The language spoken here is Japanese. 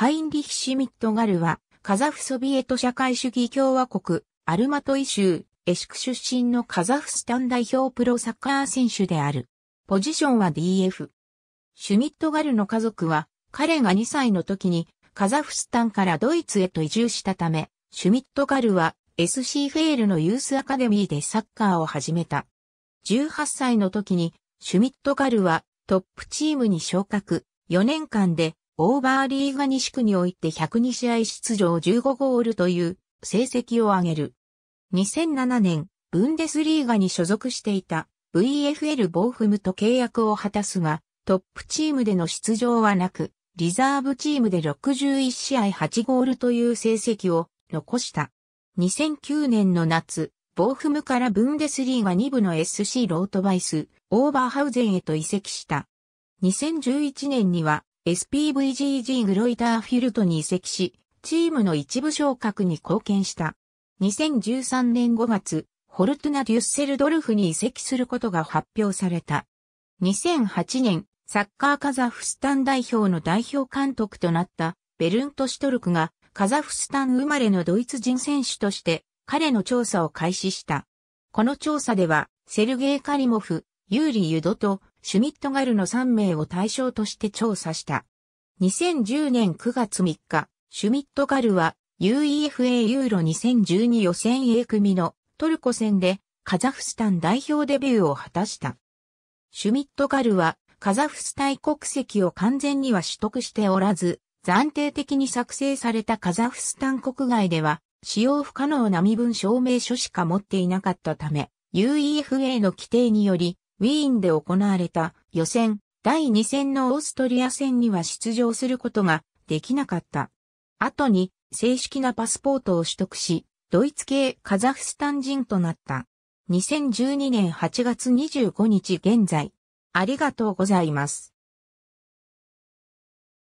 ハインリヒ・シュミット・ガルは、カザフソビエト社会主義共和国、アルマトイ州、エシク出身のカザフスタン代表プロサッカー選手である。ポジションは DF。シュミット・ガルの家族は、彼が2歳の時に、カザフスタンからドイツへと移住したため、シュミット・ガルは、SC フェールのユースアカデミーでサッカーを始めた。18歳の時に、シュミット・ガルは、トップチームに昇格、4年間で、オーバーリーガ西区において102試合出場15ゴールという成績を挙げる。2007年、ブンデスリーガに所属していた VFL ボーフムと契約を果たすが、トップチームでの出場はなく、リザーブチームで61試合8ゴールという成績を残した。2009年の夏、ボーフムからブンデスリーガ2部の SC ロートバイス、オーバーハウゼンへと移籍した。2011年には SPVGG グロイターフィルトに移籍し、チームの一部昇格に貢献した。2013年5月、ホルトナ・デュッセルドルフに移籍することが発表された。2008年、サッカーカザフスタン代表の代表監督となったベルント・シトルクがカザフスタン生まれのドイツ人選手として彼の調査を開始した。この調査ではセルゲイ・カリモフ、ユーリ・ユドとシュミットガルの3名を対象として調査した。2010年9月3日、シュミットガルは UEFA ユーロ2012予選 A 組のトルコ戦でカザフスタン代表デビューを果たした。シュミットガルはカザフスタイ国籍を完全には取得しておらず、暫定的に作成されたカザフスタン国外では使用不可能な身分証明書しか持っていなかったため、UEFA の規定によりウィーンで行われた予選第2戦のオーストリア戦には出場することができなかった。後に正式なパスポートを取得し、ドイツ系カザフスタン人となった。2012年8月25日現在。ありがとうございます。